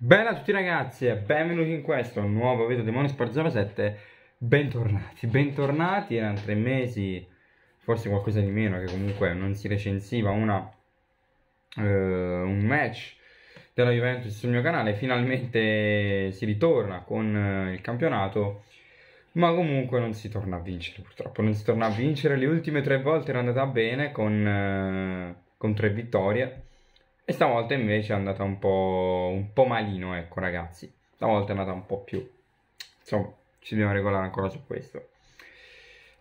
Bella a tutti ragazzi e benvenuti in questo nuovo video di Monosport07 Bentornati, bentornati, erano tre mesi, forse qualcosa di meno che comunque non si recensiva una, eh, un match della Juventus sul mio canale Finalmente si ritorna con eh, il campionato ma comunque non si torna a vincere purtroppo, non si torna a vincere, le ultime tre volte era andata bene con, eh, con tre vittorie e stavolta invece è andata un po', un po' malino, ecco ragazzi. Stavolta è andata un po' più. Insomma, ci dobbiamo regolare ancora su questo.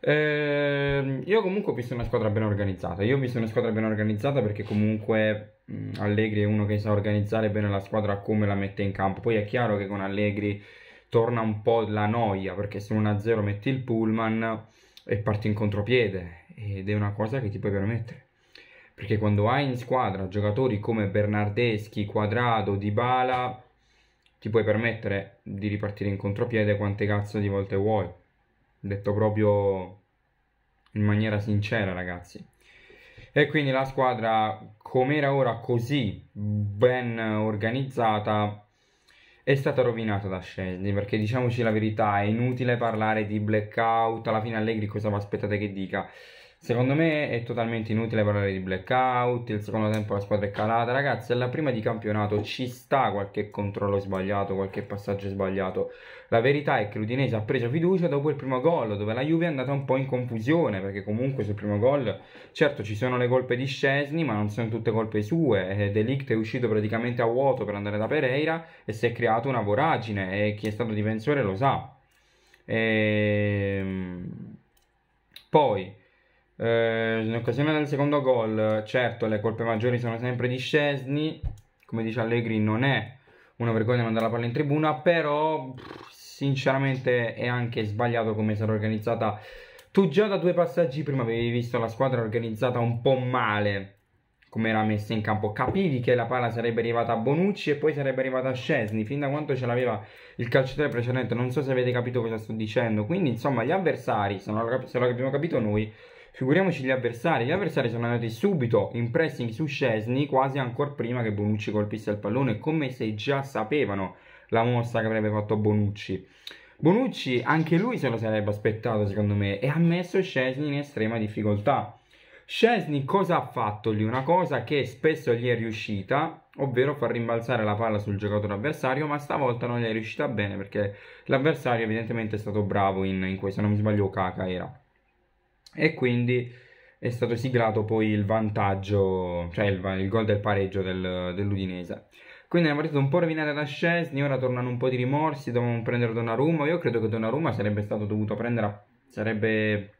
Eh, io comunque ho visto una squadra ben organizzata. Io ho visto una squadra ben organizzata perché comunque mh, Allegri è uno che sa organizzare bene la squadra come la mette in campo. Poi è chiaro che con Allegri torna un po' la noia perché se 1-0 metti il pullman e parti in contropiede ed è una cosa che ti puoi permettere perché quando hai in squadra giocatori come Bernardeschi, Quadrado, Dybala ti puoi permettere di ripartire in contropiede quante cazzo di volte vuoi detto proprio in maniera sincera ragazzi e quindi la squadra com'era ora così ben organizzata è stata rovinata da Scesni perché diciamoci la verità è inutile parlare di blackout alla fine Allegri cosa vi aspettate che dica Secondo me è totalmente inutile parlare di blackout, il secondo tempo la squadra è calata, ragazzi, alla prima di campionato ci sta qualche controllo sbagliato, qualche passaggio sbagliato. La verità è che l'Udinese ha preso fiducia dopo il primo gol, dove la Juve è andata un po' in confusione, perché comunque sul primo gol, certo ci sono le colpe di Scesni, ma non sono tutte colpe sue, eh, Delict è uscito praticamente a vuoto per andare da Pereira e si è creato una voragine e chi è stato difensore lo sa. E... Ehm, poi eh, in occasione del secondo gol, certo, le colpe maggiori sono sempre di Scesni. Come dice Allegri, non è una vergogna mandare la palla in tribuna, però sinceramente è anche sbagliato come sarà organizzata. Tu già da due passaggi prima avevi visto la squadra organizzata un po' male come era messa in campo. Capivi che la palla sarebbe arrivata a Bonucci e poi sarebbe arrivata a Scesni, fin da quanto ce l'aveva il calciatore precedente. Non so se avete capito cosa sto dicendo. Quindi, insomma, gli avversari, se, non lo, cap- abbiamo capito noi, Figuriamoci gli avversari, gli avversari sono andati subito in pressing su Scesni quasi ancora prima che Bonucci colpisse il pallone, come se già sapevano la mossa che avrebbe fatto Bonucci. Bonucci anche lui se lo sarebbe aspettato secondo me e ha messo Scesni in estrema difficoltà. Scesni cosa ha fatto lì? Una cosa che spesso gli è riuscita, ovvero far rimbalzare la palla sul giocatore avversario, ma stavolta non gli è riuscita bene perché l'avversario evidentemente è stato bravo in, in questo, non mi sbaglio Kaka era e quindi è stato siglato poi il vantaggio, cioè il, il gol del pareggio del, dell'Udinese. Quindi è una partita un po' rovinata da Scesni, ora tornano un po' di rimorsi, dovevano prendere Donnarumma, io credo che Donnarumma sarebbe stato dovuto prendere, sarebbe...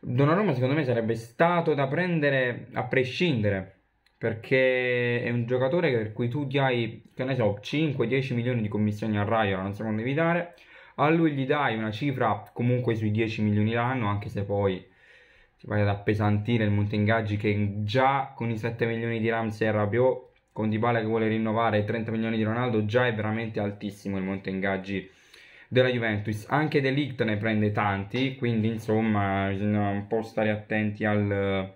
Donnarumma secondo me sarebbe stato da prendere a prescindere, perché è un giocatore per cui tu gli hai, che ne so, 5-10 milioni di commissioni a Raiola, non so quando devi dare, a lui gli dai una cifra comunque sui 10 milioni l'anno, anche se poi ti vai ad appesantire il ingaggi che già con i 7 milioni di Ramsey e Rabiot, con Dybala che vuole rinnovare i 30 milioni di Ronaldo, già è veramente altissimo il ingaggi della Juventus. Anche De Ligt ne prende tanti, quindi insomma bisogna un po' stare attenti al,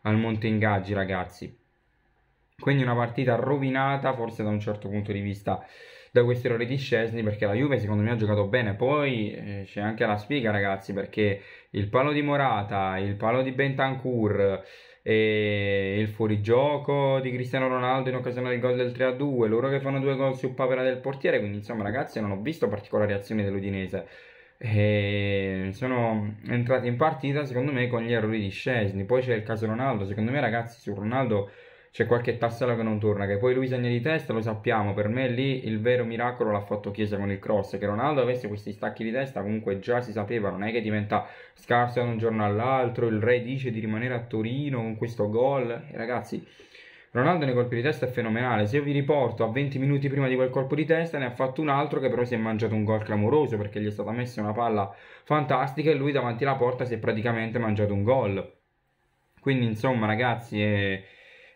al ingaggi ragazzi. Quindi una partita rovinata forse da un certo punto di vista da questi errori di Scesni perché la Juve secondo me ha giocato bene. Poi eh, c'è anche la sfiga ragazzi perché il palo di Morata, il palo di Bentancur e il fuorigioco di Cristiano Ronaldo in occasione del gol del 3-2, loro che fanno due gol su papera del portiere, quindi insomma ragazzi non ho visto particolari azioni dell'Udinese. E sono entrati in partita secondo me con gli errori di Scesni. Poi c'è il caso Ronaldo, secondo me ragazzi su Ronaldo c'è qualche tassello che non torna, che poi lui segna di testa, lo sappiamo, per me lì il vero miracolo l'ha fatto Chiesa con il cross, che Ronaldo avesse questi stacchi di testa comunque già si sapeva, non è che diventa scarso da un giorno all'altro, il re dice di rimanere a Torino con questo gol, ragazzi... Ronaldo nei colpi di testa è fenomenale, se io vi riporto a 20 minuti prima di quel colpo di testa ne ha fatto un altro che però si è mangiato un gol clamoroso perché gli è stata messa una palla fantastica e lui davanti alla porta si è praticamente mangiato un gol. Quindi insomma ragazzi è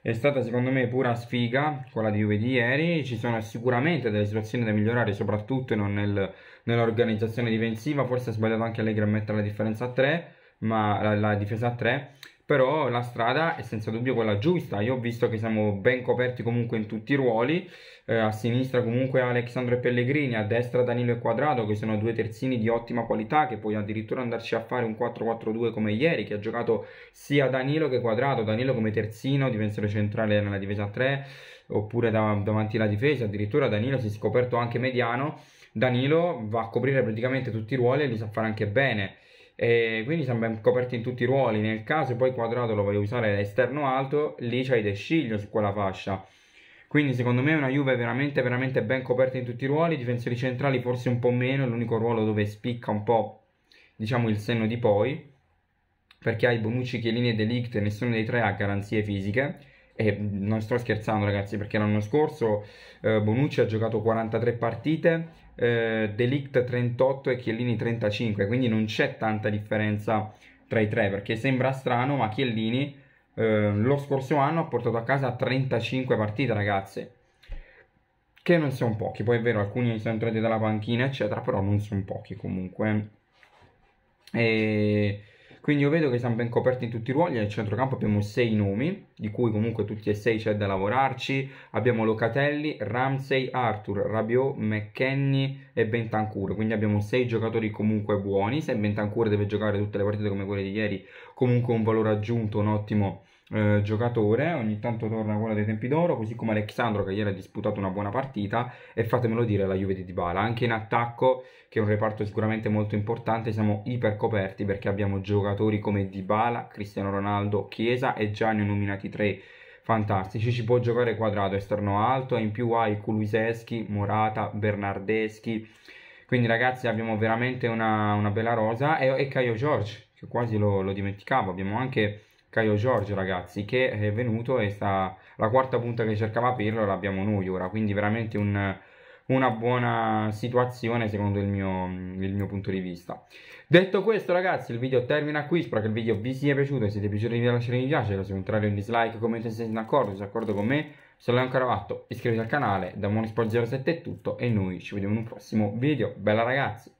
è stata secondo me pura sfiga quella di Juve ieri, ci sono sicuramente delle situazioni da migliorare, soprattutto nel, nell'organizzazione difensiva, forse ha sbagliato anche Allegri a mettere la differenza a 3, ma la, la difesa a 3, però la strada è senza dubbio quella giusta. Io ho visto che siamo ben coperti comunque in tutti i ruoli, eh, a sinistra comunque Alexandro e Pellegrini, a destra Danilo e Quadrado che sono due terzini di ottima qualità che puoi addirittura andarci a fare un 4-4-2 come ieri che ha giocato sia Danilo che Quadrado, Danilo come terzino, difensore centrale nella difesa 3 oppure da, davanti alla difesa, addirittura Danilo si è scoperto anche mediano, Danilo va a coprire praticamente tutti i ruoli e li sa fare anche bene. E quindi siamo ben coperti in tutti i ruoli. Nel caso poi quadrato lo voglio usare esterno alto, lì c'hai De Sciglio su quella fascia. Quindi secondo me è una Juve veramente, veramente ben coperta in tutti i ruoli, difensori centrali forse un po' meno, è l'unico ruolo dove spicca un po', diciamo, il senno di poi, perché hai Bonucci, Chiellini e Delict, nessuno dei tre ha garanzie fisiche e non sto scherzando ragazzi perché l'anno scorso eh, Bonucci ha giocato 43 partite, eh, Delict 38 e Chiellini 35, quindi non c'è tanta differenza tra i tre perché sembra strano ma Chiellini eh, lo scorso anno ha portato a casa 35 partite ragazzi che non sono pochi, poi è vero alcuni sono entrati dalla panchina eccetera, però non sono pochi comunque. E quindi io vedo che siamo ben coperti in tutti i ruoli, nel centrocampo abbiamo sei nomi, di cui comunque tutti e sei c'è da lavorarci, abbiamo Locatelli, Ramsey, Arthur, Rabiot, McKenny e Bentancur, quindi abbiamo sei giocatori comunque buoni, se Bentancur deve giocare tutte le partite come quelle di ieri, comunque un valore aggiunto, un ottimo eh, giocatore, ogni tanto torna a quella dei tempi d'oro, così come Alexandro che ieri ha disputato una buona partita e fatemelo dire la Juve di Dybala, anche in attacco che è un reparto sicuramente molto importante, siamo ipercoperti perché abbiamo giocatori come Dybala, Cristiano Ronaldo, Chiesa e Gianni nominati tre fantastici, ci può giocare quadrato esterno alto e in più hai Kuluseschi, Morata, Bernardeschi, quindi ragazzi abbiamo veramente una, una bella rosa e, e Caio George che quasi lo, lo dimenticavo, abbiamo anche Caio Giorgio ragazzi che è venuto e sta la quarta punta che cercava Pirlo l'abbiamo noi ora quindi veramente un, una buona situazione secondo il mio, il mio, punto di vista detto questo ragazzi il video termina qui spero che il video vi sia piaciuto se ti è piaciuto il video lasciate un mi piace se contrario un dislike commento se siete d'accordo se siete d'accordo con me se l'hai ancora fatto iscrivetevi al canale da Monisport07 è tutto e noi ci vediamo in un prossimo video bella ragazzi